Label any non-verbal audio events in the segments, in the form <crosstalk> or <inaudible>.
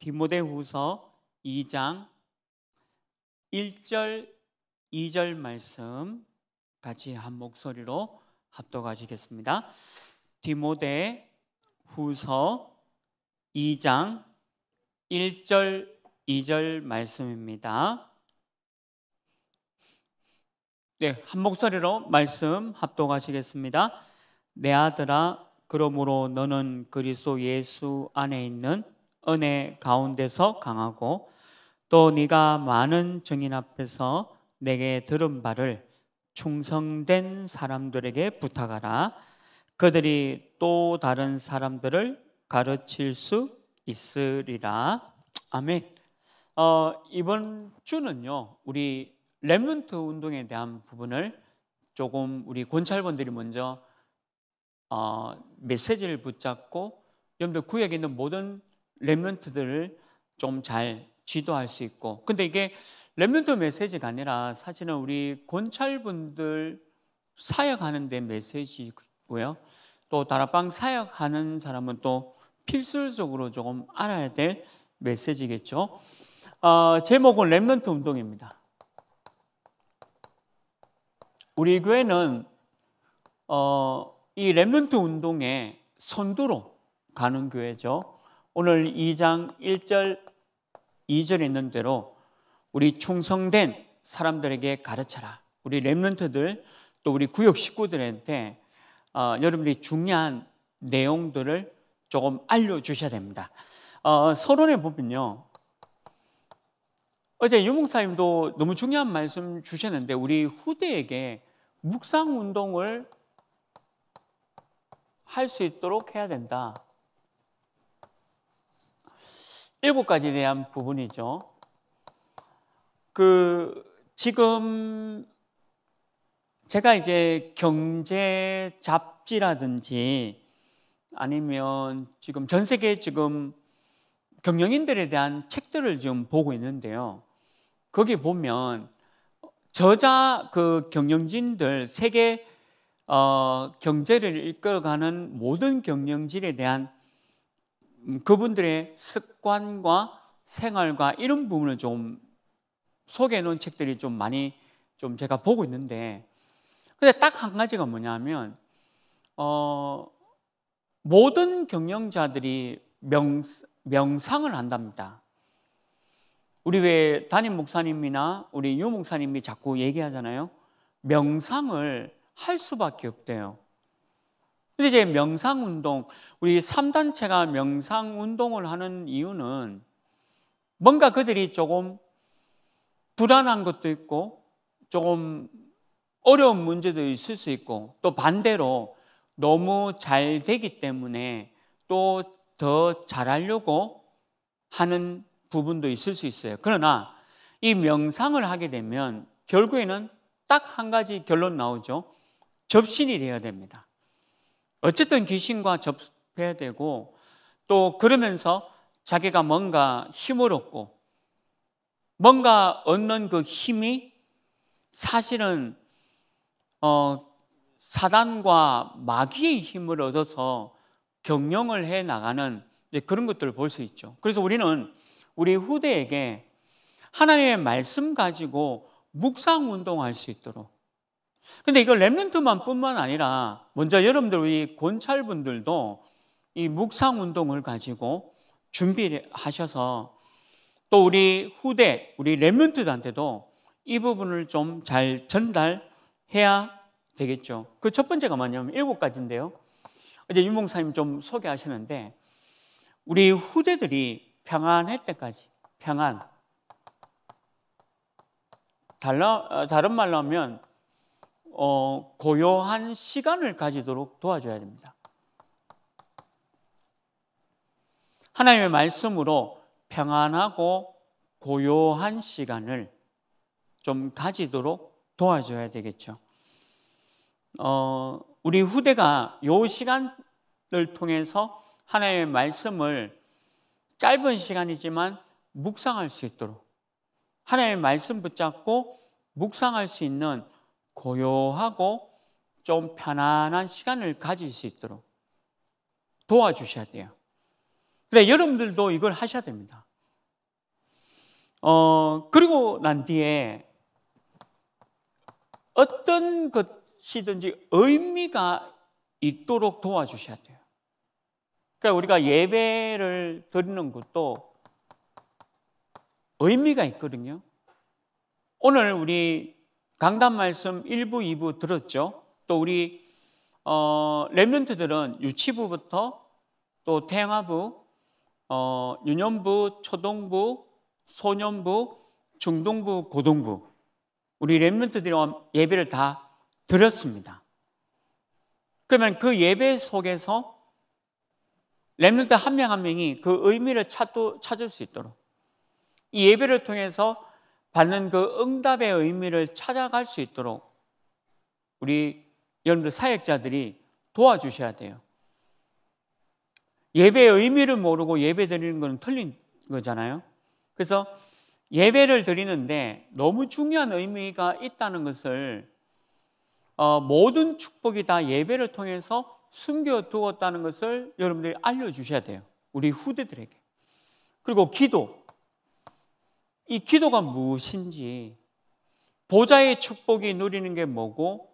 디모데후서 2장 1절 2절 말씀 같이 한 목소리로 합독하시겠습니다. 디모데 후서 2장 1절 2절 말씀입니다. 네, 한 목소리로 말씀 합독하시겠습니다. 내 아들아 그러므로 너는 그리스도 예수 안에 있는 은혜 가운데서 강하고 또 네가 많은 증인 앞에서 내게 들은 바를 충성된 사람들에게 부탁하라. 그들이 또 다른 사람들을 가르칠 수 있으리라. 아멘. 어, 이번 주는요, 우리 랩런트 운동에 대한 부분을 조금 우리 권찰분들이 먼저 어, 메시지를 붙잡고 여러분들 구역에 있는 모든 랩런트들을 좀 잘 지도할 수 있고 근데 이게 랩런트 메시지가 아니라 사실은 우리 권찰분들 사역하는 데 메시지고요 또 다락방 사역하는 사람은 또 필수적으로 조금 알아야 될 메시지겠죠 어, 제목은 랩런트 운동입니다 우리 교회는 어, 이 랩런트 운동의 선두로 가는 교회죠. 오늘 2장 1절 2절에 있는 대로 우리 충성된 사람들에게 가르쳐라. 우리 랩런트들 또 우리 구역 식구들한테 어, 여러분들이 중요한 내용들을 조금 알려주셔야 됩니다. 어, 서론에 보면요. 어제 유목사님도 너무 중요한 말씀 주셨는데 우리 후대에게 묵상운동을 할 수 있도록 해야 된다. 일곱 가지에 대한 부분이죠. 그 지금 제가 이제 경제 잡지라든지 아니면 지금 전 세계 지금 경영인들에 대한 책들을 지금 보고 있는데요. 거기 보면 저자 그 경영진들 세계 어, 경제를 이끌어가는 모든 경영진에 대한 음, 그분들의 습관과 생활과 이런 부분을 좀 소개해 놓은 책들이 좀 많이 좀 제가 보고 있는데 근데 딱 한 가지가 뭐냐면 어 모든 경영자들이 명, 명상을 한답니다. 우리 왜 담임 목사님이나 우리 유 목사님이 자꾸 얘기하잖아요. 명상을 할 수밖에 없대요. 근데 이제 명상운동, 우리 3단체가 명상운동을 하는 이유는 뭔가 그들이 조금 불안한 것도 있고 조금 어려운 문제도 있을 수 있고 또 반대로 너무 잘 되기 때문에 또 더 잘하려고 하는 부분도 있을 수 있어요. 그러나 이 명상을 하게 되면 결국에는 딱 한 가지 결론 나오죠. 접신이 되어야 됩니다. 어쨌든 귀신과 접해되고 야또 그러면서 자기가 뭔가 힘을 얻고 뭔가 얻는 그 힘이 사실은 어, 사단과 마귀의 힘을 얻어서 경영을 해 나가는 그런 것들을 볼 수 있죠. 그래서 우리는 우리 후대에게 하나님의 말씀 가지고 묵상 운동할 수 있도록 근데 이거 랩런트만 뿐만 아니라 먼저 여러분들 우리 권찰분들도 이 묵상 운동을 가지고 준비하셔서 또 우리 후대, 우리 랩런트들한테도 이 부분을 좀 잘 전달해야 되겠죠. 그 첫 번째가 뭐냐면 일곱 가지인데요. 어제 윤봉사님 좀 소개하시는데 우리 후대들이 평안할 때까지 평안 달라, 어, 다른 말로 하면 어, 고요한 시간을 가지도록 도와줘야 됩니다. 하나님의 말씀으로 평안하고 고요한 시간을 좀 가지도록 도와줘야 되겠죠. 어, 우리 후대가 요 시간을 통해서 하나님의 말씀을 짧은 시간이지만 묵상할 수 있도록 하나님의 말씀 붙잡고 묵상할 수 있는 고요하고 좀 편안한 시간을 가질 수 있도록 도와주셔야 돼요. 그래, 여러분들도 이걸 하셔야 됩니다. 어, 그리고 난 뒤에 어떤 것이든지 의미가 있도록 도와주셔야 돼요. 그러니까 우리가 예배를 드리는 것도 의미가 있거든요. 오늘 우리 강단 말씀 1부, 2부 들었죠. 또 우리 어, 랩런트들은 유치부부터 또 태양아부, 어, 유년부, 초등부, 소년부, 중등부, 고등부 우리 랩런트들이 예배를 다 드렸습니다. 그러면 그 예배 속에서 랩런트 한 명 한 명이 그 의미를 찾도, 찾을 수 있도록 이 예배를 통해서 받는 그 응답의 의미를 찾아갈 수 있도록 우리 여러분들 사역자들이 도와주셔야 돼요. 예배의 의미를 모르고 예배 드리는 건 틀린 거잖아요. 그래서 예배를 드리는데 너무 중요한 의미가 있다는 것을 어, 모든 축복이 다 예배를 통해서 숨겨두었다는 것을 여러분들이 알려주셔야 돼요. 우리 후대들에게. 그리고 기도. 이 기도가 무엇인지, 보좌의 축복이 누리는 게 뭐고,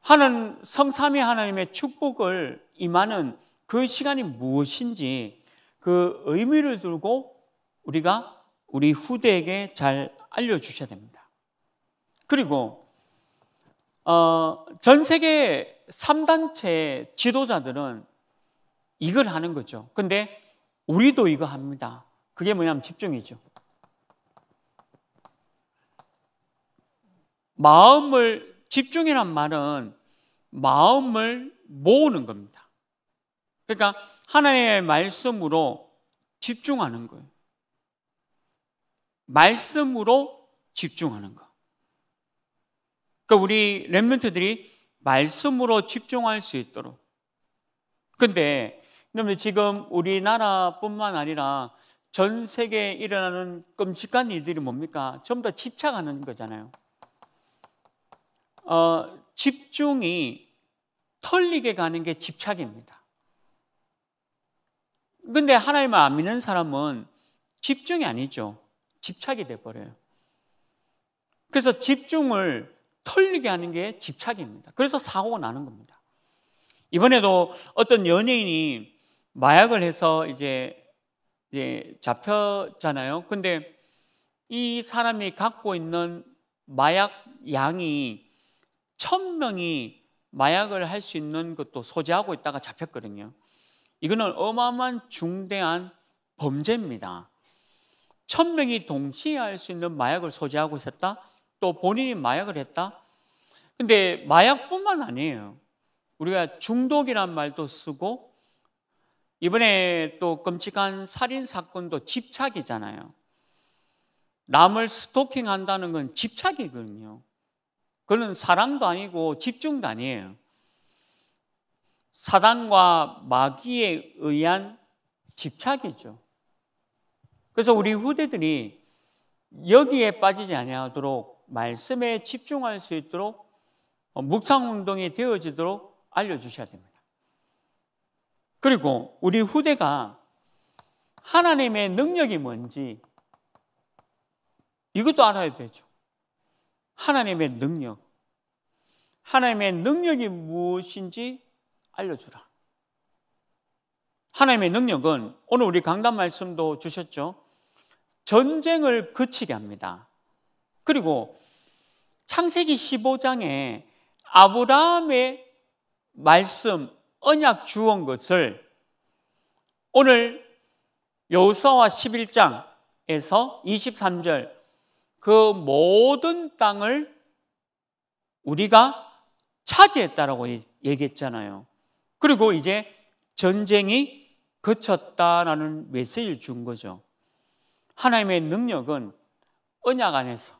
하는 성삼위 하나님의 축복을 임하는 그 시간이 무엇인지 그 의미를 들고 우리가 우리 후대에게 잘 알려주셔야 됩니다. 그리고 어, 전 세계 3단체 지도자들은 이걸 하는 거죠. 근데 우리도 이거 합니다. 그게 뭐냐면 집중이죠. 마음을 집중이란 말은 마음을 모으는 겁니다. 그러니까 하나님의 말씀으로 집중하는 거예요. 말씀으로 집중하는 거. 그러니까 우리 랩런트들이 말씀으로 집중할 수 있도록. 근데 여러분 지금 우리나라뿐만 아니라 전 세계에 일어나는 끔찍한 일들이 뭡니까? 전부 다 집착하는 거잖아요. 어, 집중이 털리게 가는 게 집착입니다. 근데 하나님을 안 믿는 사람은 집중이 아니죠. 집착이 돼버려요. 그래서 집중을 털리게 하는 게 집착입니다. 그래서 사고가 나는 겁니다. 이번에도 어떤 연예인이 마약을 해서 이제, 이제 잡혔잖아요. 근데 이 사람이 갖고 있는 마약 양이 천명이 마약을 할 수 있는 것도 소지하고 있다가 잡혔거든요. 이거는 어마어마한 중대한 범죄입니다. 천명이 동시에 할 수 있는 마약을 소지하고 있었다? 또 본인이 마약을 했다? 근데 마약뿐만 아니에요. 우리가 중독이란 말도 쓰고 이번에 또 끔찍한 살인 사건도 집착이잖아요. 남을 스토킹한다는 건 집착이거든요. 그는 사랑도 아니고 집중도 아니에요. 사단과 마귀에 의한 집착이죠. 그래서 우리 후대들이 여기에 빠지지 아도록 말씀에 집중할 수 있도록 묵상 운동이 되어지도록 알려주셔야 됩니다. 그리고 우리 후대가 하나님의 능력이 뭔지 이것도 알아야 되죠. 하나님의 능력. 하나님의 능력이 무엇인지 알려주라. 하나님의 능력은 오늘 우리 강단 말씀도 주셨죠. 전쟁을 그치게 합니다. 그리고 창세기 15장에 아브라함의 말씀, 언약 주온 것을 오늘 여호사와 11장에서 23절 그 모든 땅을 우리가 차지했다라고 얘기했잖아요. 그리고 이제 전쟁이 거쳤다라는 메시지를 준 거죠. 하나님의 능력은 언약 안에서,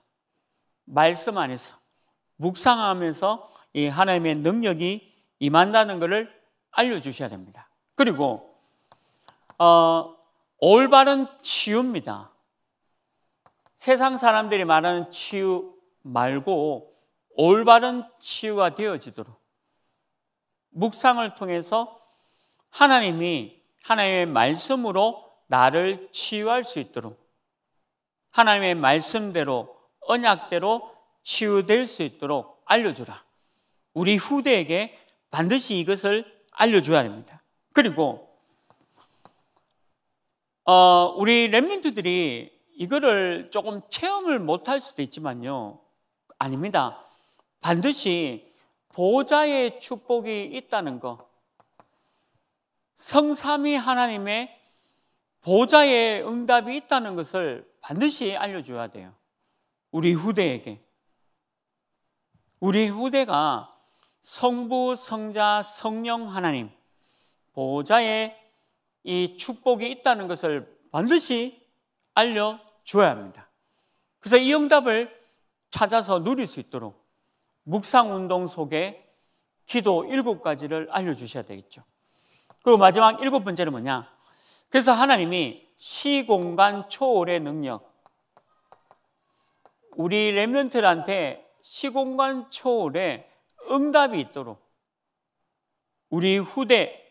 말씀 안에서, 묵상하면서 이 하나님의 능력이 임한다는 것을 알려주셔야 됩니다. 그리고 어, 올바른 치유입니다. 세상 사람들이 말하는 치유 말고 올바른 치유가 되어지도록 묵상을 통해서 하나님이 하나님의 말씀으로 나를 치유할 수 있도록 하나님의 말씀대로 언약대로 치유될 수 있도록 알려주라. 우리 후대에게 반드시 이것을 알려줘야 됩니다. 그리고 어, 우리 렘민트들이 이거를 조금 체험을 못할 수도 있지만요. 아닙니다. 반드시 보좌의 축복이 있다는 것. 성삼위 하나님의 보좌의 응답이 있다는 것을 반드시 알려줘야 돼요. 우리 후대에게. 우리 후대가 성부, 성자, 성령 하나님, 보좌의 이 축복이 있다는 것을 반드시 알려줘야 합니다. 그래서 이 응답을 찾아서 누릴 수 있도록 묵상 운동 속에 기도 일곱 가지를 알려주셔야 되겠죠. 그리고 마지막 일곱 번째는 뭐냐? 그래서 하나님이 시공간 초월의 능력. 우리 랩런트한테 시공간 초월의 응답이 있도록 우리 후대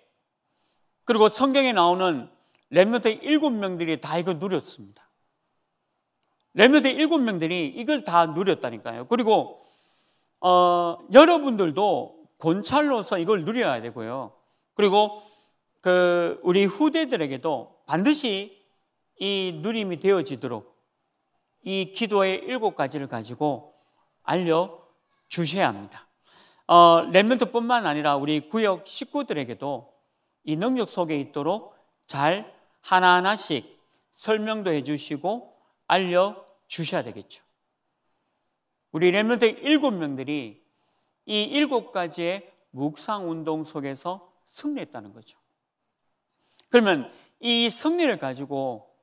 그리고 성경에 나오는 렘넌트 일곱 명들이 다 이걸 누렸습니다. 렘넌트 일곱 명들이 이걸 다 누렸다니까요. 그리고 어, 여러분들도 권찰로서 이걸 누려야 되고요. 그리고 그 우리 후대들에게도 반드시 이 누림이 되어지도록 이 기도의 일곱 가지를 가지고 알려 주셔야 합니다. 어, 랩런트뿐만 아니라 우리 구역 식구들에게도 이 능력 속에 있도록 잘 하나하나씩 설명도 해주시고 알려 주셔야 되겠죠. 우리 랩런트 일곱 명들이 이 일곱 가지의 묵상 운동 속에서 승리했다는 거죠. 그러면 이 승리를 가지고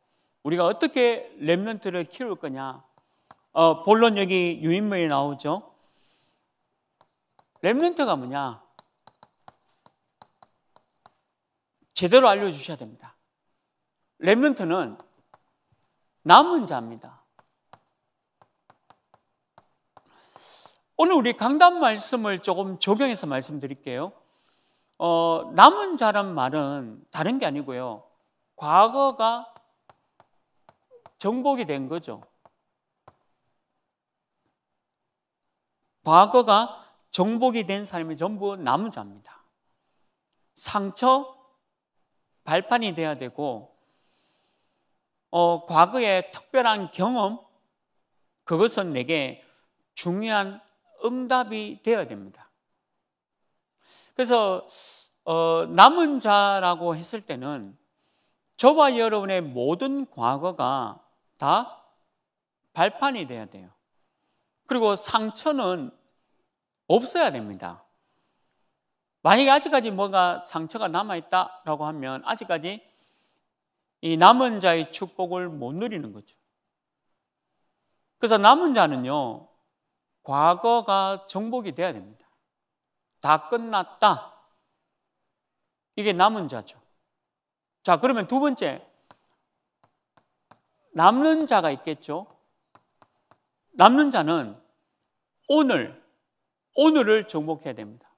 우리가 어떻게 랩런트를 키울 거냐? 어, 본론 여기 유인물이 나오죠. 랩런트가 뭐냐? 제대로 알려주셔야 됩니다. 랩런트는 남은 자입니다. 오늘 우리 강단 말씀을 조금 적용해서 말씀드릴게요. 어, 남은 자란 말은 다른 게 아니고요. 과거가 정복이 된 거죠. 과거가 정복이 된 삶이 전부 남은 자입니다. 상처, 발판이 돼야 되고, 어, 과거의 특별한 경험, 그것은 내게 중요한 응답이 되어야 됩니다. 그래서 어, 남은 자라고 했을 때는 저와 여러분의 모든 과거가 다 발판이 돼야 돼요. 그리고 상처는 없어야 됩니다. 만약에 아직까지 뭔가 상처가 남아있다라고 하면 아직까지 이 남은 자의 축복을 못 누리는 거죠. 그래서 남은 자는요, 과거가 정복이 돼야 됩니다. 다 끝났다. 이게 남은 자죠. 자, 그러면 두 번째. 남는 자가 있겠죠. 남는 자는 오늘, 오늘을 정복해야 됩니다.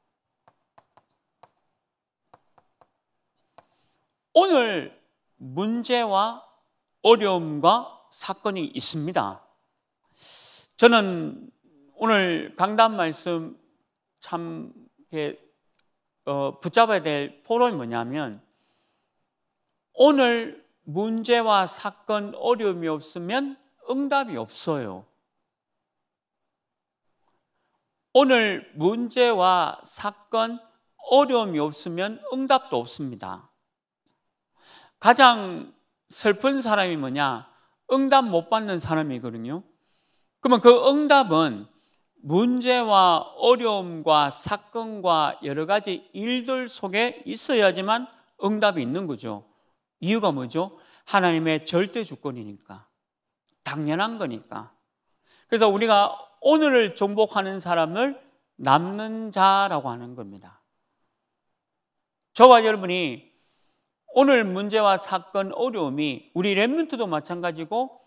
오늘 문제와 어려움과 사건이 있습니다. 저는 오늘 강단 말씀 참 어, 붙잡아야 될 포로는 뭐냐면 오늘 문제와 사건 어려움이 없으면 응답이 없어요. 오늘 문제와 사건 어려움이 없으면 응답도 없습니다. 가장 슬픈 사람이 뭐냐? 응답 못 받는 사람이거든요. 그러면 그 응답은 문제와 어려움과 사건과 여러 가지 일들 속에 있어야지만 응답이 있는 거죠. 이유가 뭐죠? 하나님의 절대 주권이니까. 당연한 거니까. 그래서 우리가 오늘을 정복하는 사람을 남는 자라고 하는 겁니다. 저와 여러분이 오늘 문제와 사건, 어려움이 우리 랩몬트도 마찬가지고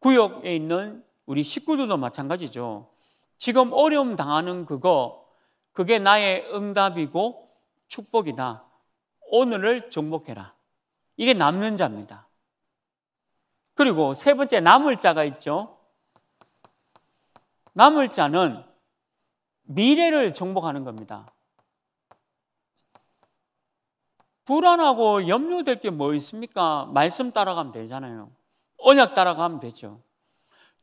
구역에 있는 우리 식구들도 마찬가지죠. 지금 어려움 당하는 그거, 그게 나의 응답이고 축복이다. 오늘을 정복해라. 이게 남는 자입니다. 그리고 세 번째 남을 자가 있죠. 남을 자는 미래를 정복하는 겁니다. 불안하고 염려될 게 뭐 있습니까? 말씀 따라가면 되잖아요. 언약 따라가면 되죠.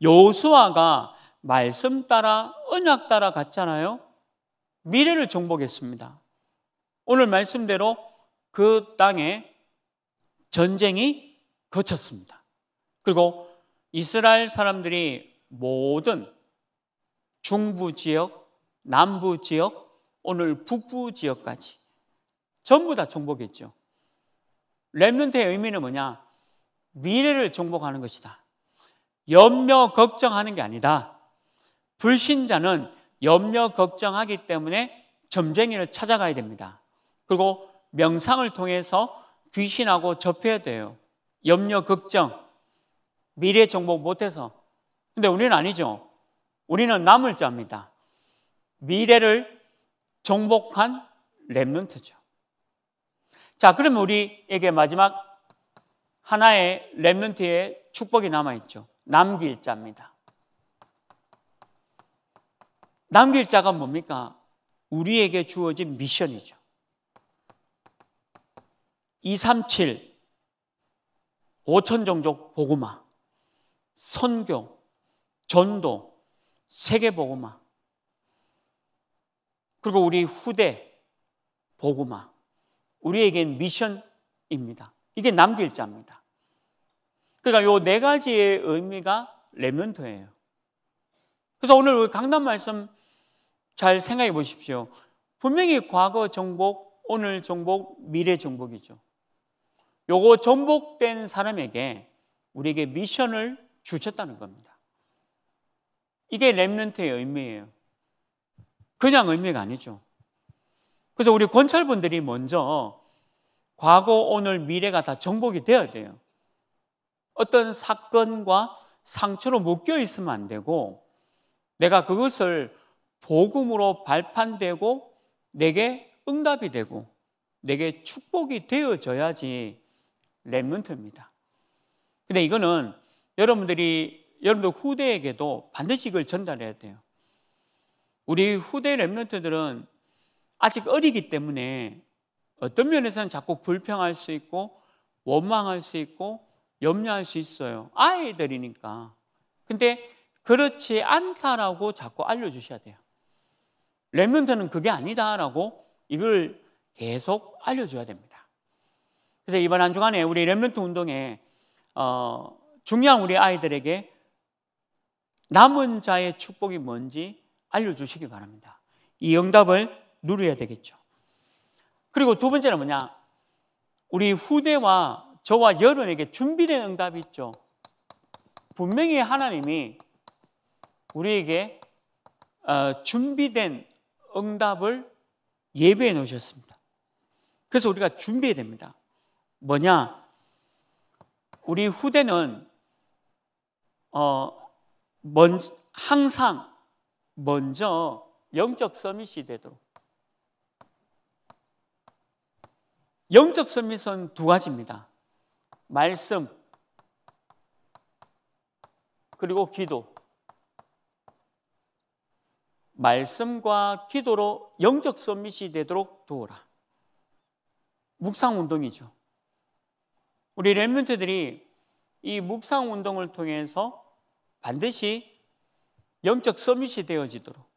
여호수아가 말씀 따라, 언약 따라 갔잖아요. 미래를 정복했습니다. 오늘 말씀대로 그 땅에 전쟁이 거쳤습니다. 그리고 이스라엘 사람들이 모든 중부 지역, 남부 지역, 오늘 북부 지역까지 전부 다 정복했죠. 렘넌트의 의미는 뭐냐? 미래를 정복하는 것이다. 염려 걱정하는 게 아니다. 불신자는 염려 걱정하기 때문에 점쟁이를 찾아가야 됩니다. 그리고 명상을 통해서 귀신하고 접해야 돼요. 염려 걱정, 미래 정복 못해서. 근데 우리는 아니죠. 우리는 남을 자입니다. 미래를 정복한 랩런트죠. 자, 그러 우리에게 마지막 하나의 랩런트의 축복이 남아있죠. 남길 자입니다. 남길 자가 뭡니까? 우리에게 주어진 미션이죠. 237, 5천 종족 보고마, 선교, 전도, 세계 보고마, 그리고 우리 후대 보고마, 우리에겐 미션입니다. 이게 남길 자입니다. 그러니까 요 네 가지의 의미가 레멘트예요. 그래서 오늘 우리 강남 말씀 잘 생각해 보십시오. 분명히 과거 정복, 오늘 정복, 미래 정복이죠. 요거 정복된 사람에게 우리에게 미션을 주셨다는 겁니다. 이게 랩런트의 의미예요. 그냥 의미가 아니죠. 그래서 우리 권찰분들이 먼저 과거, 오늘, 미래가 다 정복이 되어야 돼요. 어떤 사건과 상처로 묶여 있으면 안 되고 내가 그것을 복음으로 발판되고 내게 응답이 되고 내게 축복이 되어져야지 랩먼트입니다. 근데 이거는 여러분들이 여러분들 후대에게도 반드시 이걸 전달해야 돼요. 우리 후대 랩런트들은 아직 어리기 때문에 어떤 면에서는 자꾸 불평할 수 있고 원망할 수 있고 염려할 수 있어요. 아이들이니까. 근데 그렇지 않다라고 자꾸 알려주셔야 돼요. 렘넌트는 그게 아니다라고 이걸 계속 알려줘야 됩니다. 그래서 이번 한 주간에 우리 렘넌트 운동에 어, 중요한 우리 아이들에게 남은 자의 축복이 뭔지 알려주시기 바랍니다. 이 응답을 누려야 되겠죠. 그리고 두 번째는 뭐냐? 우리 후대와 저와 여론에게 준비된 응답이 있죠. 분명히 하나님이 우리에게 어, 준비된 응답을 예배해 놓으셨습니다. 그래서 우리가 준비해야 됩니다. 뭐냐? 우리 후대는 어, 먼, 저 항상 먼저 영적 서밋이 되도록 영적 서밋은 두 가지입니다. 말씀 그리고 기도 말씀과 기도로 영적 서밋이 되도록 도우라. 묵상 운동이죠. 우리 랩몬트들이 이 묵상 운동을 통해서 반드시 영적 서밋이 되어지도록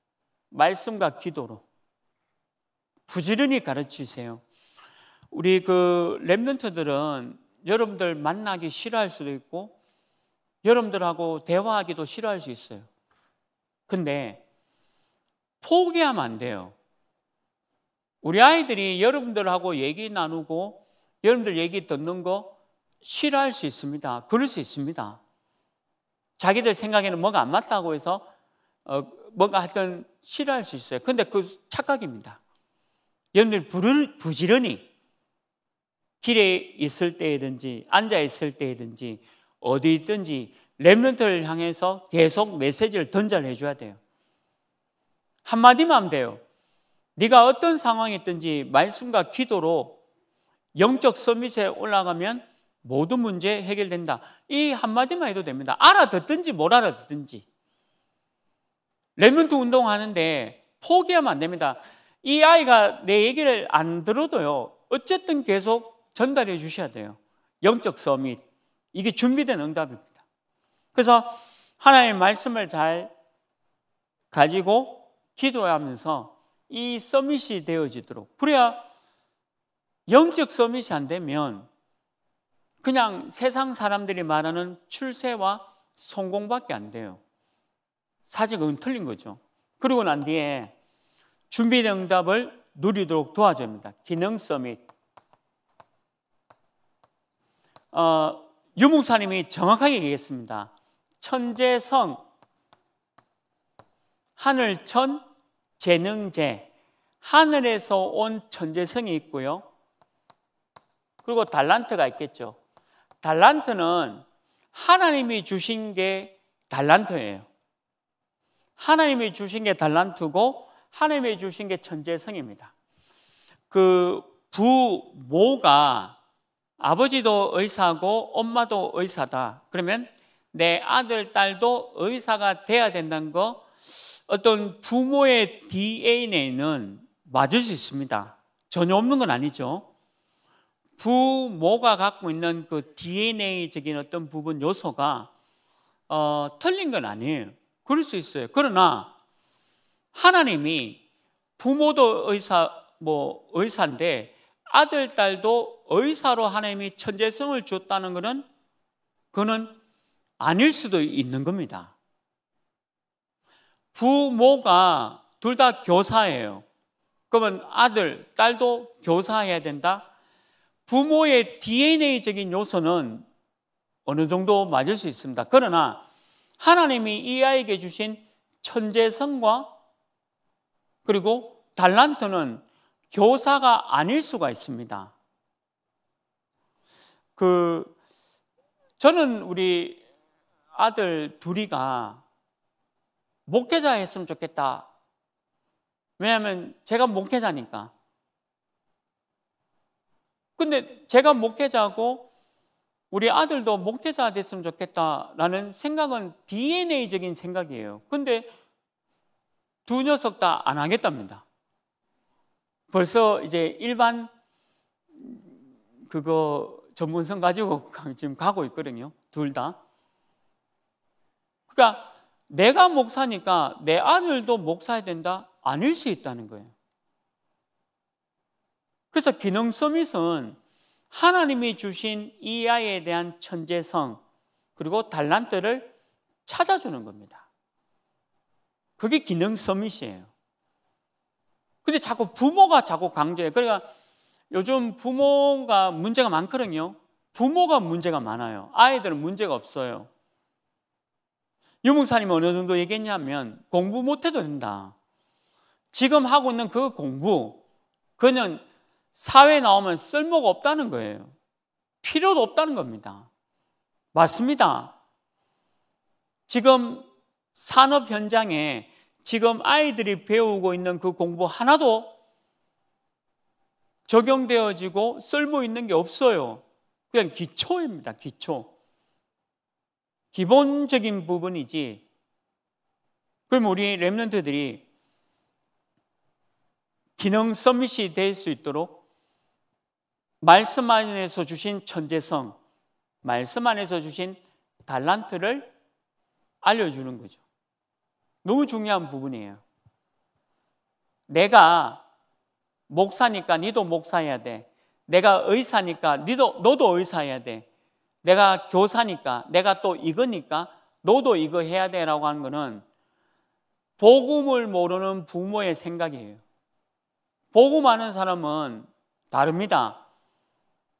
말씀과 기도로 부지런히 가르치세요. 우리 그 랩몬트들은 여러분들 만나기 싫어할 수도 있고 여러분들하고 대화하기도 싫어할 수 있어요. 근데 포기하면 안 돼요. 우리 아이들이 여러분들하고 얘기 나누고 여러분들 얘기 듣는 거 싫어할 수 있습니다. 그럴 수 있습니다. 자기들 생각에는 뭐가 안 맞다고 해서 어, 뭔가 하여튼 싫어할 수 있어요. 근데 그 착각입니다. 여러분들 부지런히 길에 있을 때든지 앉아 있을 때든지 어디 있든지 랩런트를 향해서 계속 메시지를 전달해 줘야 돼요. 한마디만 하면 돼요. 네가 어떤 상황이 든지 말씀과 기도로 영적 서밋에 올라가면 모든 문제 해결된다. 이 한마디만 해도 됩니다. 알아듣든지 뭘 알아듣든지. 레몬트 운동하는데 포기하면 안 됩니다. 이 아이가 내 얘기를 안 들어도요. 어쨌든 계속 전달해 주셔야 돼요. 영적 서밋. 이게 준비된 응답입니다. 그래서 하나의 말씀을 잘 가지고 기도하면서 이 서밋이 되어지도록. 그래야 영적 서밋이 안 되면 그냥 세상 사람들이 말하는 출세와 성공밖에 안 돼요. 사직은 틀린 거죠. 그리고 난 뒤에 준비된 응답을 누리도록 도와줍니다. 기능 서밋. 어, 유목사님이 정확하게 얘기했습니다. 천재성, 하늘천, 재능제, 하늘에서 온 천재성이 있고요. 그리고 달란트가 있겠죠. 달란트는 하나님이 주신 게 달란트예요. 하나님이 주신 게 달란트고 하나님이 주신 게 천재성입니다. 그 부모가 아버지도 의사고 엄마도 의사다. 그러면 내 아들, 딸도 의사가 돼야 된다는 거 어떤 부모의 DNA는 맞을 수 있습니다. 전혀 없는 건 아니죠. 부모가 갖고 있는 그 DNA적인 어떤 부분 요소가 어, 틀린 건 아니에요. 그럴 수 있어요. 그러나 하나님이 부모도 의사 뭐 의사인데 아들 딸도 의사로 하나님이 천재성을 줬다는 것은 그는 아닐 수도 있는 겁니다. 부모가 둘 다 교사예요. 그러면 아들, 딸도 교사해야 된다? 부모의 DNA적인 요소는 어느 정도 맞을 수 있습니다. 그러나 하나님이 이 아이에게 주신 천재성과 그리고 달란트는 교사가 아닐 수가 있습니다. 그 저는 우리 아들 둘이가 목회자 했으면 좋겠다. 왜냐하면 제가 목회자니까. 근데 제가 목회자고 우리 아들도 목회자 됐으면 좋겠다라는 생각은 DNA적인 생각이에요. 근데 두 녀석 다 안 하겠답니다. 벌써 이제 일반 그거 전문성 가지고 <laughs> 지금 가고 있거든요. 둘 다. 그러니까 내가 목사니까 내 아들도 목사야 된다? 아닐 수 있다는 거예요. 그래서 기능 서밋은 하나님이 주신 이 아이에 대한 천재성 그리고 달란트를 찾아주는 겁니다. 그게 기능 서밋이에요. 근데 자꾸 부모가 자꾸 강조해. 그러니까 요즘 부모가 문제가 많거든요. 부모가 문제가 많아요. 아이들은 문제가 없어요. 유목사님이 어느 정도 얘기했냐면 공부 못해도 된다. 지금 하고 있는 그 공부, 그는 사회에 나오면 쓸모가 없다는 거예요. 필요도 없다는 겁니다. 맞습니다. 지금 산업 현장에 지금 아이들이 배우고 있는 그 공부 하나도 적용되어지고 쓸모 있는 게 없어요. 그냥 기초입니다. 기초. 기본적인 부분이지. 그럼 우리 랩런트들이 기능 서밋이 될 수 있도록 말씀 안에서 주신 천재성, 말씀 안에서 주신 달란트를 알려주는 거죠. 너무 중요한 부분이에요. 내가 목사니까 니도 목사해야 돼. 내가 의사니까 니도, 너도 의사해야 돼. 내가 교사니까, 내가 또 이거니까, 너도 이거 해야 돼라고 하는 거는 복음을 모르는 부모의 생각이에요. 복음 아는 사람은 다릅니다.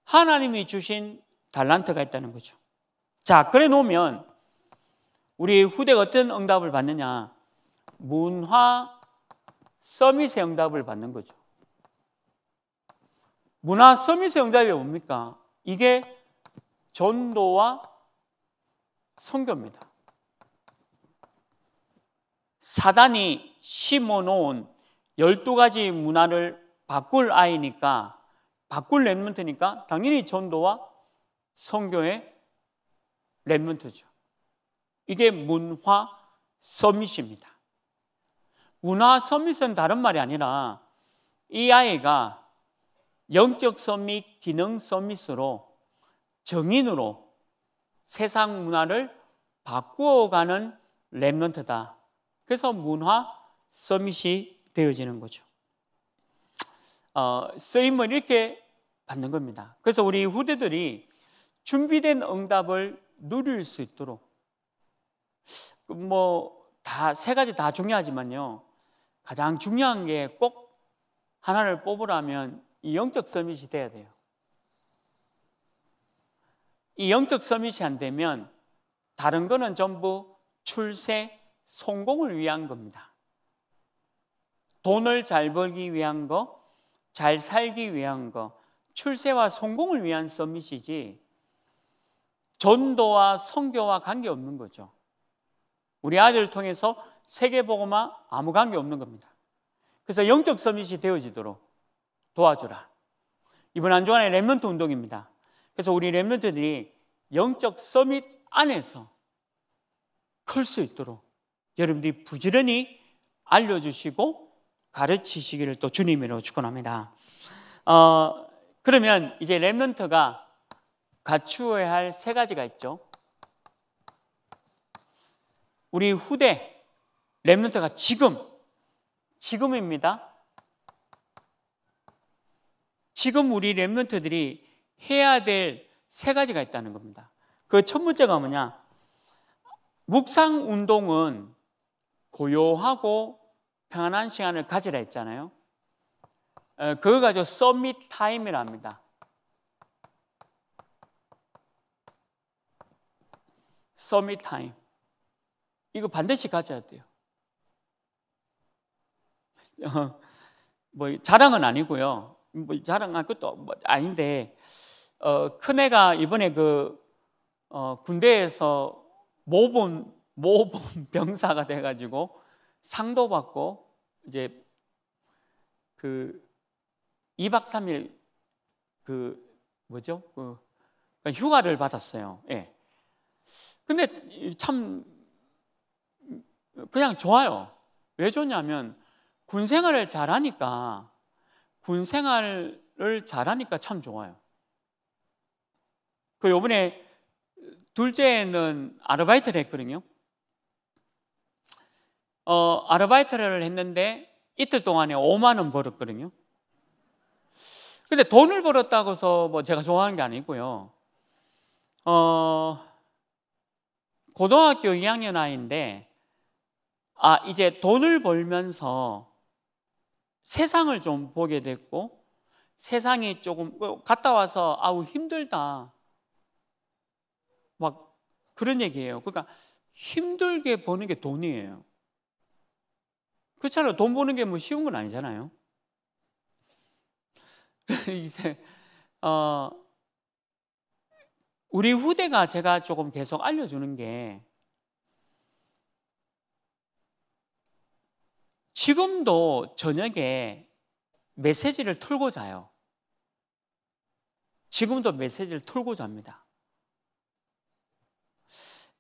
하나님이 주신 달란트가 있다는 거죠. 자, 그래 놓으면 우리 후대가 어떤 응답을 받느냐? 문화 서밋의 응답을 받는 거죠. 문화 서밋의 응답이 뭡니까? 이게 전도와 선교입니다. 사단이 심어놓은 12가지 문화를 바꿀 아이니까 바꿀 랩몬트니까 당연히 전도와 성교의 랩몬트죠. 이게 문화 서밋입니다. 문화 서밋은 다른 말이 아니라 이 아이가 영적 서밋, 기능 서밋으로 정인으로 세상 문화를 바꾸어가는 랩런트다. 그래서 문화 서밋이 되어지는 거죠. 어, 쓰임을 이렇게 받는 겁니다. 그래서 우리 후대들이 준비된 응답을 누릴 수 있도록 뭐 다 세 가지 다 중요하지만요. 가장 중요한 게 꼭 하나를 뽑으라면 이 영적 서밋이 돼야 돼요. 이 영적 서밋이 안 되면 다른 거는 전부 출세, 성공을 위한 겁니다. 돈을 잘 벌기 위한 거, 잘 살기 위한 거, 출세와 성공을 위한 서밋이지 전도와 성교와 관계없는 거죠. 우리 아들을 통해서 세계보고마 아무 관계없는 겁니다. 그래서 영적 서밋이 되어지도록 도와주라. 이번 한 주간의 랩먼트 운동입니다. 그래서 우리 랩런트들이 영적 서밋 안에서 클 수 있도록 여러분들이 부지런히 알려주시고 가르치시기를 또 주님으로 축원합니다. 어, 그러면 이제 랩런트가 갖추어야 할 세 가지가 있죠. 우리 후대 랩런트가 지금 지금입니다. 지금 우리 랩런트들이 해야 될 세 가지가 있다는 겁니다. 그 첫 번째가 뭐냐? 묵상 운동은 고요하고 편안한 시간을 가지라 했잖아요. 그거 가지고 서밋 타임이랍니다. 서밋 타임. 이거 반드시 가져야 돼요. <laughs> 뭐 자랑은 아니고요. 뭐 자랑할 것도 뭐 아닌데 어, 큰애가 이번에 그 어, 군대에서 모범 모범 <laughs> 병사가 돼가지고 상도 받고 이제 그 2박 3일 그 뭐죠? 그 휴가를 받았어요. 예. 근데 참 그냥 좋아요. 왜 좋냐면 군 생활을 잘하니까 군 생활을 잘하니까 참 좋아요. 그 요번에 둘째는 아르바이트를 했거든요. 어, 아르바이트를 했는데 이틀 동안에 5만 원 벌었거든요. 근데 돈을 벌었다고 해서 뭐 제가 좋아하는 게 아니고요. 어, 고등학교 2학년 아이인데, 아, 이제 돈을 벌면서 세상을 좀 보게 됐고 세상이 조금 어, 갔다 와서 아우 힘들다 막 그런 얘기예요. 그러니까 힘들게 버는 게 돈이에요. 그렇잖아요. 돈 버는 게 뭐 쉬운 건 아니잖아요. <laughs> 이제 어 우리 후대가 제가 조금 계속 알려주는 게 지금도 저녁에 메시지를 틀고 자요. 지금도 메시지를 틀고 잡니다.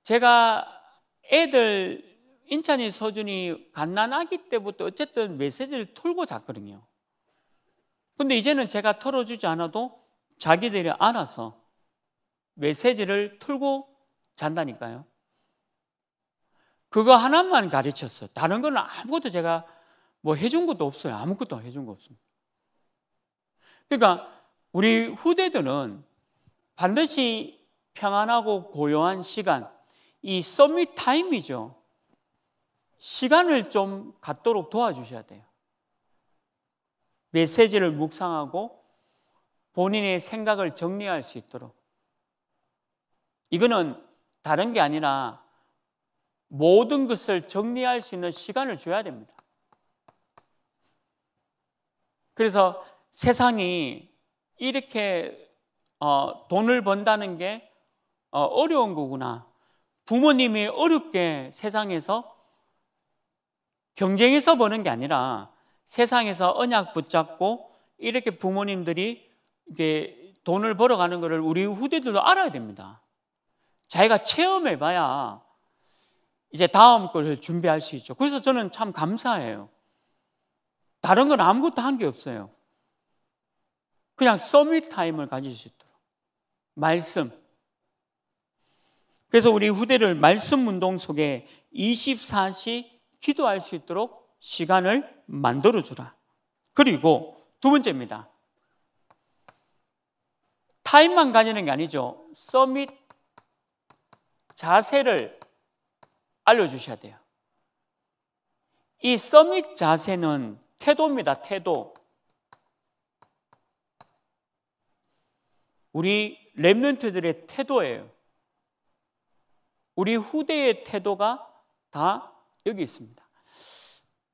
제가 애들 인천이 서준이 갓난아기 때부터 어쨌든 메시지를 틀고 잤거든요. 근데 이제는 제가 털어주지 않아도 자기들이 알아서 메시지를 틀고 잔다니까요. 그거 하나만 가르쳤어요. 다른 거는 아무것도 제가 뭐 해준 것도 없어요. 아무것도 해준 거 없습니다. 그러니까 우리 후대들은 반드시 평안하고 고요한 시간, 이 서밋 타임이죠. 시간을 좀 갖도록 도와주셔야 돼요. 메시지를 묵상하고 본인의 생각을 정리할 수 있도록. 이거는 다른 게 아니라 모든 것을 정리할 수 있는 시간을 줘야 됩니다. 그래서 세상이 이렇게 어, 돈을 번다는 게 어, 려운 거구나. 부모님이 어렵게 세상에서 경쟁해서 버는 게 아니라 세상에서 언약 붙잡고 이렇게 부모님들이 이게 돈을 벌어가는 것을 우리 후대들도 알아야 됩니다. 자기가 체험해봐야 이제 다음 것을 준비할 수 있죠. 그래서 저는 참 감사해요. 다른 건 아무것도 한 게 없어요. 그냥 서밋 타임을 가질 수 있도록. 말씀. 그래서 우리 후대를 말씀 운동 속에 24시 기도할 수 있도록 시간을 만들어 주라. 그리고 두 번째입니다. 타임만 가지는 게 아니죠. 서밋 자세를 알려 주셔야 돼요. 이 서밋 자세는 태도입니다. 태도. 우리 랩런트들의 태도예요. 우리 후대의 태도가 다 여기 있습니다.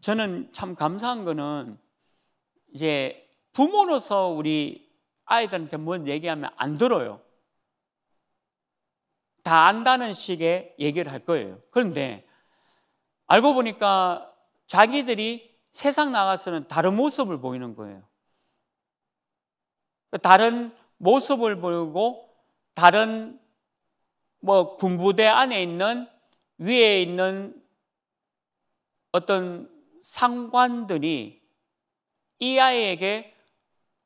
저는 참 감사한 거는 이제 부모로서 우리 아이들한테 뭔 얘기하면 안 들어요. 다 안다는 식의 얘기를 할 거예요. 그런데 알고 보니까 자기들이 세상 나가서는 다른 모습을 보이는 거예요. 다른 모습을 보이고 다른 뭐 군부대 안에 있는 위에 있는 어떤 상관들이 이 아이에게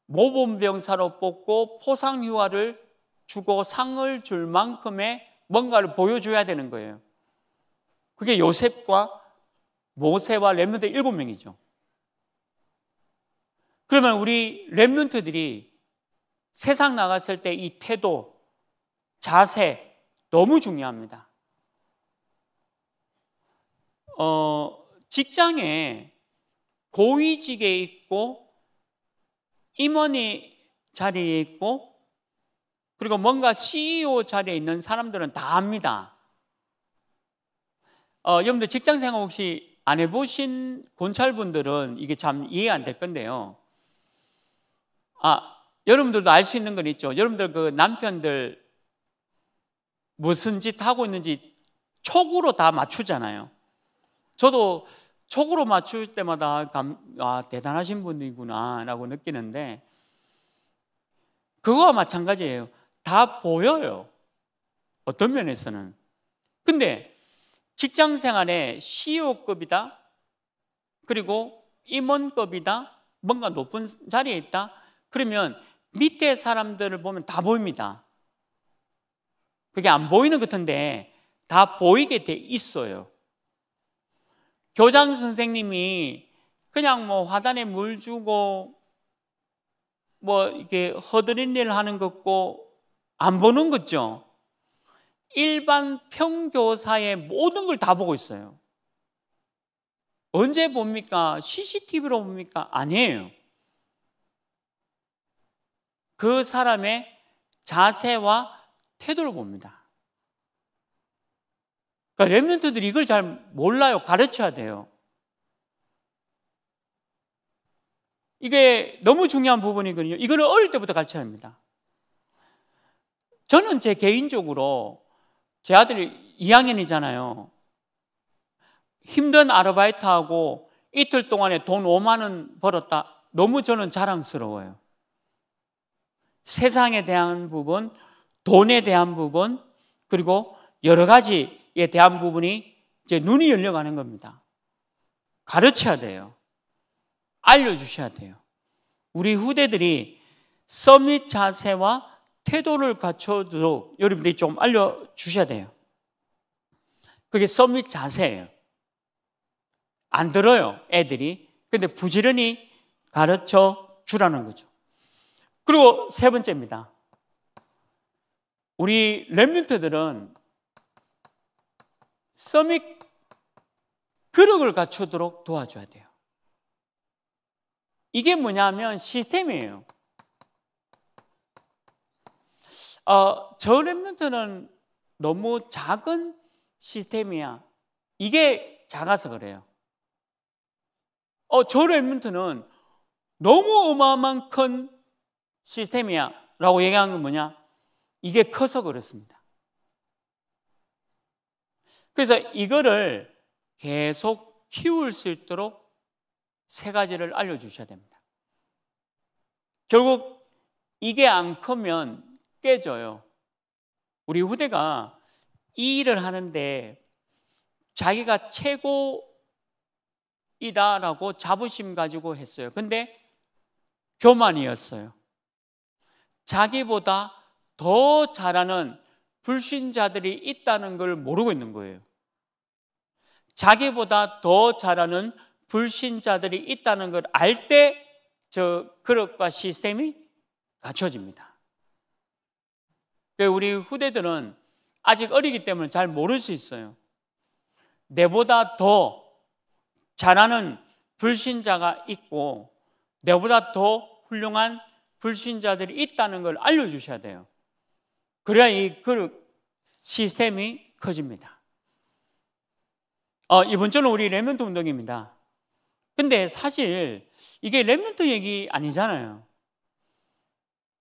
모범병사로 뽑고 포상휴화를 주고 상을 줄 만큼의 뭔가를 보여줘야 되는 거예요. 그게 요셉과 모세와 렘넌트 일곱 명이죠. 그러면 우리 렘넌트들이 세상 나갔을 때 이 태도, 자세 너무 중요합니다. 어, 직장에 고위직에 있고 임원이 자리에 있고 그리고 뭔가 CEO 자리에 있는 사람들은 다 압니다. 어, 여러분들 직장 생활 혹시 안 해보신 권찰분들은 이게 참 이해 안 될 건데요. 아, 여러분들도 알 수 있는 건 있죠. 여러분들 그 남편들 무슨 짓 하고 있는지 촉으로 다 맞추잖아요. 저도 촉으로 맞출 때마다 감, 아, 대단하신 분이구나 라고 느끼는데 그거와 마찬가지예요. 다 보여요. 어떤 면에서는. 근데 직장 생활에 CEO급이다. 그리고 임원급이다. 뭔가 높은 자리에 있다. 그러면 밑에 사람들을 보면 다 보입니다. 그게 안 보이는 것 같은데 다 보이게 돼 있어요. 교장 선생님이 그냥 뭐 화단에 물 주고 뭐 이게 허드렛 일 하는 것고 안 보는 거죠. 일반 평교사의 모든 걸 다 보고 있어요. 언제 봅니까? CCTV로 봅니까? 아니에요. 그 사람의 자세와 태도를 봅니다. 그러니까 랩런트들이 이걸 잘 몰라요. 가르쳐야 돼요. 이게 너무 중요한 부분이거든요. 이거를 어릴 때부터 가르쳐야 합니다. 저는 제 개인적으로 제 아들 이 2학년이잖아요. 힘든 아르바이트하고 이틀 동안에 돈 5만 원 벌었다. 너무 저는 자랑스러워요. 세상에 대한 부분, 돈에 대한 부분, 그리고 여러 가지에 대한 부분이 이제 눈이 열려가는 겁니다. 가르쳐야 돼요. 알려주셔야 돼요. 우리 후대들이 서밋 자세와 태도를 갖춰도록 여러분들이 좀 알려주셔야 돼요. 그게 서밋 자세예요. 안 들어요, 애들이. 근데 부지런히 가르쳐 주라는 거죠. 그리고 세 번째입니다. 우리 랩몬트들은 서밋 그릇을 갖추도록 도와줘야 돼요. 이게 뭐냐면 시스템이에요. 어, 저 랩런트는 너무 작은 시스템이야. 이게 작아서 그래요. 어, 저 랩런트는 너무 어마어마한 큰 시스템이야. 라고 얘기한 건 뭐냐? 이게 커서 그렇습니다. 그래서 이거를 계속 키울 수 있도록 세 가지를 알려주셔야 됩니다. 결국 이게 안 크면 깨져요. 우리 후대가 이 일을 하는데 자기가 최고이다라고 자부심 가지고 했어요. 근데 교만이었어요. 자기보다 더 잘하는 불신자들이 있다는 걸 모르고 있는 거예요. 자기보다 더 잘하는 불신자들이 있다는 걸 알 때 저 그릇과 시스템이 갖춰집니다. 그 우리 후대들은 아직 어리기 때문에 잘 모를 수 있어요. 내보다 더 잘하는 불신자가 있고 내보다 더 훌륭한 불신자들이 있다는 걸 알려주셔야 돼요. 그래야 이 그 시스템이 커집니다. 어, 이번 주는 우리 레멘트 운동입니다. 근데 사실 이게 레멘트 얘기 아니잖아요.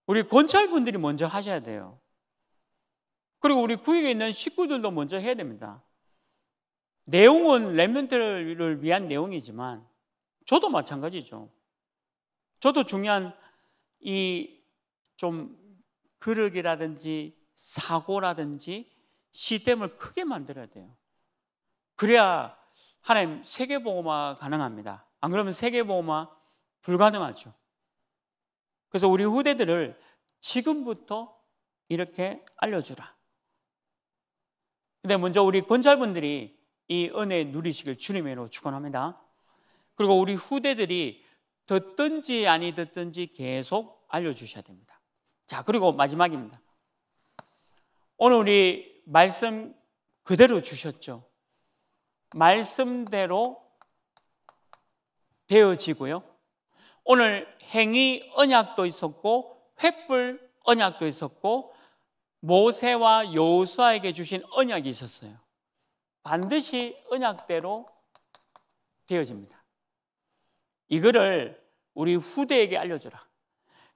우리 권찰분들이 먼저 하셔야 돼요. 그리고 우리 구역에 있는 식구들도 먼저 해야 됩니다. 내용은 랩런트를 위한 내용이지만 저도 마찬가지죠. 저도 중요한 이 좀 그릇이라든지 사고라든지 시스템을 크게 만들어야 돼요. 그래야 하나님 세계보호마 가능합니다. 안 그러면 세계보호마 불가능하죠. 그래서 우리 후대들을 지금부터 이렇게 알려주라. 근데 먼저 우리 권자분들이이 은혜 누리시길 주님으로 축원합니다. 그리고 우리 후대들이 듣든지 아니 듣든지 계속 알려주셔야 됩니다. 자 그리고 마지막입니다. 오늘 우리 말씀 그대로 주셨죠. 말씀대로 되어지고요. 오늘 행위 언약도 있었고 횃불 언약도 있었고 모세와 여호수아에게 주신 언약이 있었어요. 반드시 언약대로 되어집니다. 이거를 우리 후대에게 알려주라.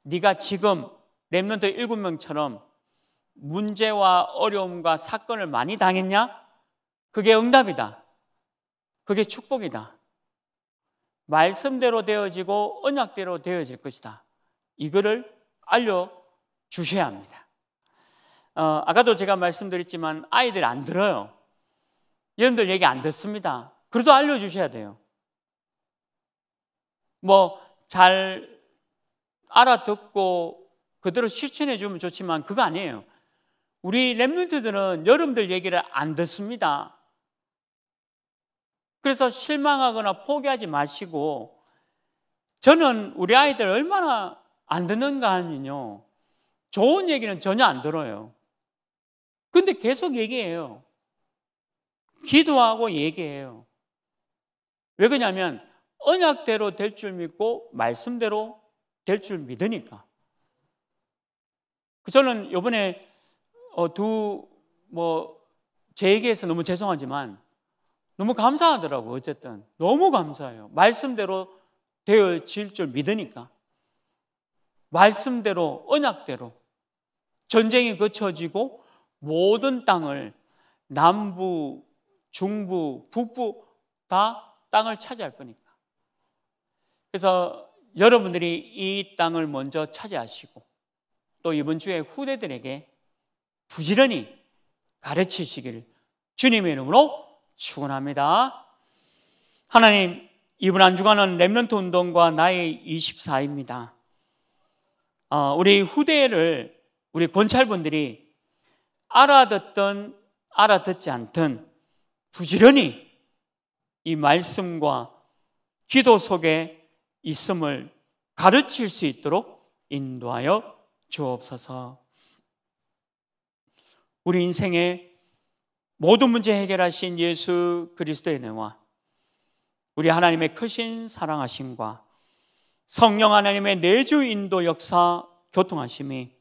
네가 지금 렘넌트 7명처럼 문제와 어려움과 사건을 많이 당했냐? 그게 응답이다. 그게 축복이다. 말씀대로 되어지고 언약대로 되어질 것이다. 이거를 알려 주셔야 합니다. 어, 아까도 제가 말씀드렸지만 아이들 안 들어요. 여러분들 얘기 안 듣습니다. 그래도 알려주셔야 돼요. 뭐, 잘 알아듣고 그대로 실천해 주면 좋지만 그거 아니에요. 우리 랩민트들은 여러분들 얘기를 안 듣습니다. 그래서 실망하거나 포기하지 마시고 저는 우리 아이들 얼마나 안 듣는가 하면요. 좋은 얘기는 전혀 안 들어요. 근데 계속 얘기해요. 기도하고 얘기해요. 왜 그러냐면 언약대로 될 줄 믿고 말씀대로 될 줄 믿으니까. 그 저는 이번에 어, 두, 뭐, 제얘기에서 너무 죄송하지만 너무 감사하더라고요. 어쨌든. 너무 감사해요. 말씀대로 되어질 줄 믿으니까. 말씀대로, 언약대로. 전쟁이 거쳐지고 모든 땅을 남부, 중부, 북부 다 땅을 차지할 거니까. 그래서 여러분들이 이 땅을 먼저 차지하시고 또 이번 주에 후대들에게 부지런히 가르치시길 주님의 이름으로 축원합니다. 하나님, 이번 한 주간은 렘넌트 운동과 나의 24입니다. 어, 우리 후대를 우리 권찰분들이 알아듣던 알아듣지 않던 부지런히 이 말씀과 기도 속에 있음을 가르칠 수 있도록 인도하여 주옵소서. 우리 인생의 모든 문제 해결하신 예수 그리스도의 은혜와 우리 하나님의 크신 사랑하심과 성령 하나님의 내주 인도 역사 교통하심이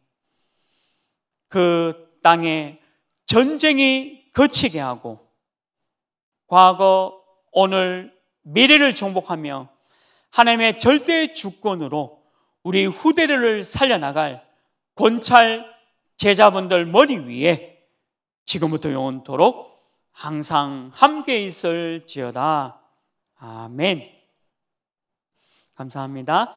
그 땅에 전쟁이 거치게 하고 과거, 오늘, 미래를 정복하며 하나님의 절대 주권으로 우리 후대들을 살려나갈 권찰 제자분들 머리 위에 지금부터 영원토록 항상 함께 있을지어다. 아멘. 감사합니다.